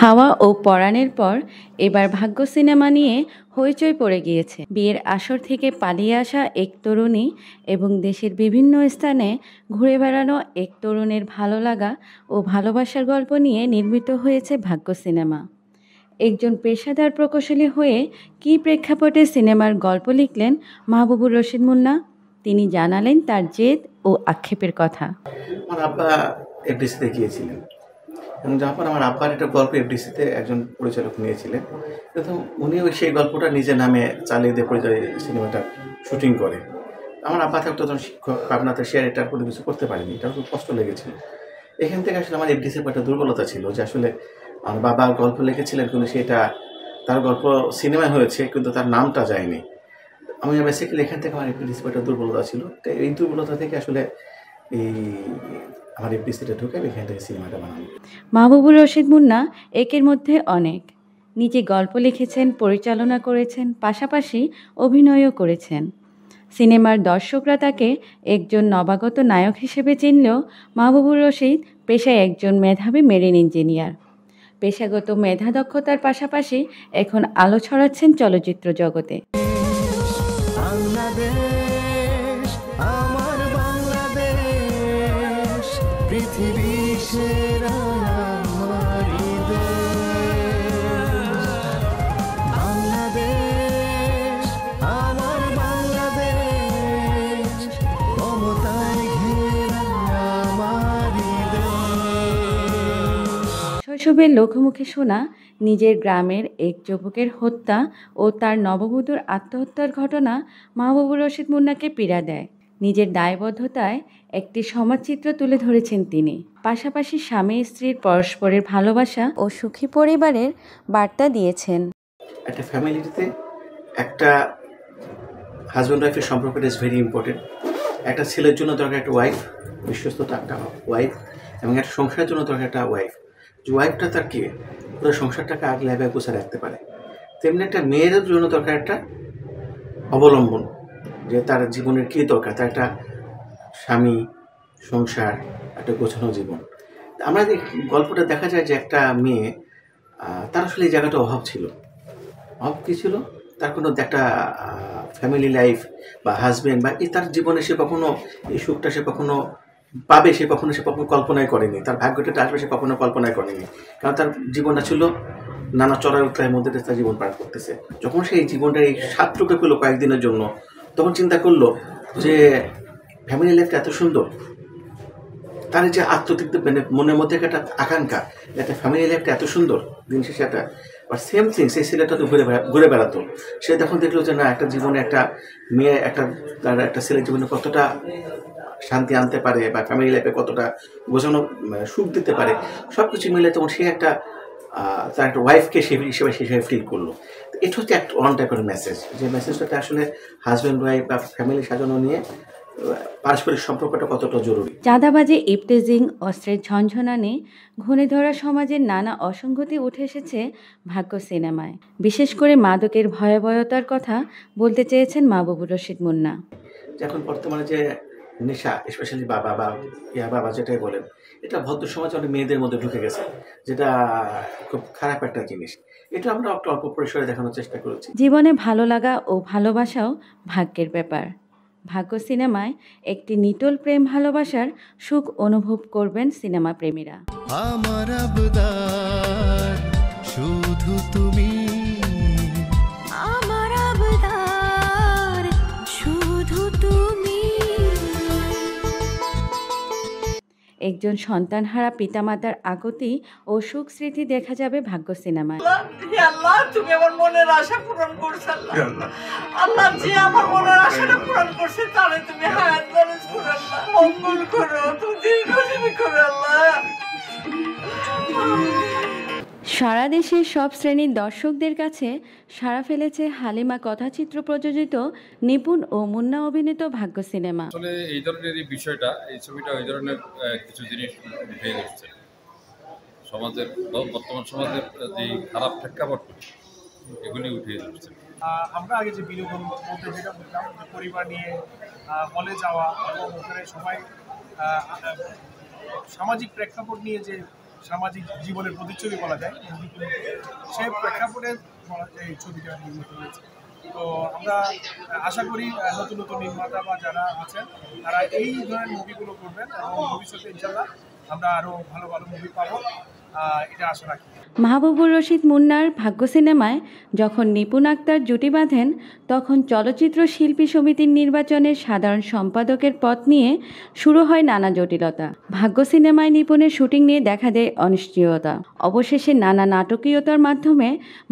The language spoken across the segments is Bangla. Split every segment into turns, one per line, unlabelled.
হাওয়া ও পরাণের পর এবার ভাগ্য সিনেমা নিয়ে হইচই পড়ে গিয়েছে বিয়ের আসর থেকে পালিয়ে আসা এক তরুণী এবং দেশের বিভিন্ন স্থানে ঘুরে বেড়ানো এক তরুণের ভালো লাগা ও ভালোবাসার গল্প নিয়ে নির্মিত হয়েছে ভাগ্য সিনেমা একজন পেশাদার প্রকৌশলী হয়ে কি প্রেক্ষাপটে সিনেমার গল্প লিখলেন মাহবুবুর রশিদ মুন্না তিনি জানালেন তার জেদ ও আক্ষেপের কথা
আমার আব্বা দেখিয়েছিলেন এবং জাপান আমার আব্বার একটা গল্প এফডিসিতে একজন পরিচালক নিয়েছিলেন কিন্তু উনি ওই সেই গল্পটা নিজের নামে চালিয়ে দিয়ে পরিচয় সিনেমাটা শুটিং করে আমার আব্বা থাকতো তখন শিক্ষক আপনাদের শেয়ার এটার কোনো কিছু করতে পারেনি এটা খুব কষ্ট লেগেছিল এখান থেকে আসলে আমার এফডিসির একটা দুর্বলতা ছিল যে আসলে আমার বাবা গল্প লিখেছিলেন কিন্তু সেটা তার গল্প সিনেমায় হয়েছে কিন্তু তার নামটা যায়নি আমি বেসিক্যালি এখান থেকে আমার এফডিসির একটা দুর্বলতা ছিল এই দুর্বলতা থেকে আসলে এই আমার এফডিসিটা ঢুকে আমি
এখান থেকে সিনেমাটা বানাবো মাহবুবুর রশিদ মুন্না একের মধ্যে অনেক নিজে গল্প লিখেছেন পরিচালনা করেছেন পাশাপাশি অভিনয়ও করেছেন সিনেমার দর্শকরা তাকে একজন নবাগত নায়ক হিসেবে চিনলেও মাহবুবুর রশিদ পেশায় একজন মেধাবী মেরিন ইঞ্জিনিয়ার পেশাগত মেধা দক্ষতার পাশাপাশি এখন আলো ছড়াচ্ছেন চলচ্চিত্র জগতে শৈশবের লোকমুখে শোনা নিজের গ্রামের এক যুবকের হত্যা ও তার নববধূর আত্মহত্যার ঘটনা মাহবুবুর রশিদ মুন্নাকে পীড়া দেয় নিজের দায়বদ্ধতায় একটি সমাজচিত্র তুলে ধরেছেন তিনি পাশাপাশি স্বামী স্ত্রীর পরস্পরের ভালোবাসা ও সুখী পরিবারের বার্তা দিয়েছেন
একটা ফ্যামিলিতে একটা হাজব্যান্ড ওয়াইফের সম্পর্ক ইজ ভেরি ইম্পর্টেন্ট একটা ছেলের জন্য দরকার একটা ওয়াইফ বিশ্বস্ততা একটা ওয়াইফ এবং একটা সংসারের জন্য দরকার একটা ওয়াইফ যে ওয়াইফটা তার কে পুরো সংসারটাকে আগলে আগে গুছিয়ে রাখতে পারে তেমনি একটা মেয়েদের জন্য দরকার একটা অবলম্বন যে তার জীবনের কী দরকার তার একটা স্বামী সংসার একটা গোছানো জীবন আমরা যে গল্পটা দেখা যায় যে একটা মেয়ে তার আসলে এই জায়গাটা অভাব ছিল অভাব কী ছিল তার কোনো একটা ফ্যামিলি লাইফ বা হাজব্যান্ড বা তার জীবনে সে কখনো এই সুখটা সে কখনো পাবে সে কখনো সে কখনো কল্পনাই করেনি তার ভাগ্যটা আসবে সে কখনো কল্পনাই করেনি কারণ তার জীবনটা ছিল নানা চড়ার উত্তাহের মধ্যে তার জীবন পার করতেছে যখন সেই জীবনটার এই সাতটুকু পেলো কয়েকদিনের জন্য তখন চিন্তা করলো যে ফ্যামিলি লাইফটা এত সুন্দর তার যে আত্মতৃপ্ত মানে মনের মধ্যে একটা আকাঙ্ক্ষা একটা ফ্যামিলি লাইফটা এত সুন্দর দিন শেষে একটা আর সেম থিং সেই ছেলেটা তো ঘুরে ঘুরে বেড়াতো সে তখন দেখলো যে না একটা জীবনে একটা মেয়ে একটা তার একটা ছেলের জীবনে কতটা শান্তি আনতে পারে বা ফ্যামিলি লাইফে কতটা বোঝানো মানে সুখ দিতে পারে সব কিছু মিলে তখন সে একটা তার একটা ওয়াইফকে সে হিসেবে সে হিসেবে ফিল করলো এটা হচ্ছে একটা অন টাইপের মেসেজ যে মেসেজটাতে আসলে হাজব্যান্ড ওয়াইফ বা ফ্যামিলি সাজানো নিয়ে পারস্পরিক সম্পর্কটা কতটা জরুরি
চাঁদাবাজে ইপটেজিং অস্ত্রের ঝনঝনানে ঘনে ধরা সমাজের নানা অসঙ্গতি উঠে এসেছে ভাগ্য সিনেমায় বিশেষ করে মাদকের ভয়াবহতার কথা বলতে চেয়েছেন মাহবুবুর রশিদ মুন্না
এখন বর্তমানে যে নেশা স্পেশালি বাবা বা ইয়া বাবা যেটাই বলেন এটা ভদ্র সমাজে অনেক মেয়েদের মধ্যে ঢুকে গেছে যেটা খুব খারাপ একটা জিনিস এটা আমরা একটা অল্প পরিসরে দেখানোর চেষ্টা করেছি
জীবনে ভালো লাগা ও ভালোবাসাও ভাগ্যের ব্যাপার ভাগ্য সিনেমায় একটি নিটল প্রেম ভালোবাসার সুখ অনুভব করবেন সিনেমা প্রেমীরা
আমার শুধু তুমি
একজন সন্তানহারা পিতামাতার আগতি ও সুখ স্মৃতি দেখা যাবে ভাগ্য সিনেমায় মঙ্গল করো তুমি করো আল্লাহ সারা দেশের সব শ্রেণীর দর্শকদের কাছে সারা ফেলেছে হালিমা কথাচিত্র প্রযোজিত নিপুণ ও মুন্না অভিনীত ভাগ্য সিনেমা আসলে এই ধরনের এই বিষয়টা এই ছবিটা ওই ধরনের কিছু জিনিস উঠে গেছে সমাজের বর্তমান সমাজের যে খারাপ প্রেক্ষাপটগুলি এগুলি উঠে এসছে
আমরা আগে যে বিনোদন বলতে যেটা বললাম পরিবার নিয়ে হলে যাওয়া এবং ওখানে সবাই সামাজিক প্রেক্ষাপট নিয়ে যে সামাজিক জীবনের প্রতিচ্ছবি বলা যায় সেই প্রেক্ষাপটে এই ছবিটা নির্মিত হয়েছে তো আমরা আশা করি নতুন নতুন নির্মাতা বা যারা আছেন তারা এই ধরনের মুভিগুলো করবেন এবং ভবিষ্যতে ইনশাল্লাহ আমরা আরও
ভালো ভালো মুভি পাবো এটা আশা রাখি মাহবুবুর রশিদ মুন্নার ভাগ্য সিনেমায় যখন নিপুণ আক্তার জুটি বাঁধেন তখন চলচ্চিত্র শিল্পী সমিতির নির্বাচনের সাধারণ সম্পাদকের পথ নিয়ে শুরু হয় নানা জটিলতা ভাগ্য সিনেমায় নিপুণের শুটিং নিয়ে দেখা দেয় অনিশ্চয়তা অবশেষে নানা নাটকীয়তার মাধ্যমে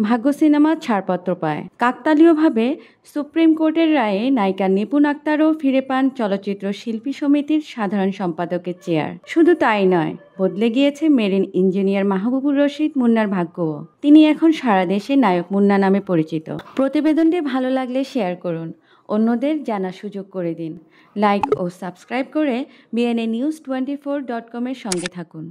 ভাগ্য সিনেমা ছাড়পত্র পায় কাকতালীয়ভাবে সুপ্রিম কোর্টের রায়ে নায়িকা নিপুণ আক্তারও ফিরে পান চলচ্চিত্র শিল্পী সমিতির সাধারণ সম্পাদকের চেয়ার শুধু তাই নয় বদলে গিয়েছে মেরিন ইঞ্জিনিয়ার মাহবুবুর রশিদ মুন্নার ভাগ্যও তিনি এখন সারা দেশে নায়ক মুন্না নামে পরিচিত প্রতিবেদনটি ভালো লাগলে শেয়ার করুন অন্যদের জানার সুযোগ করে দিন লাইক ও সাবস্ক্রাইব করে BNA news twenty four dot কমের সঙ্গে থাকুন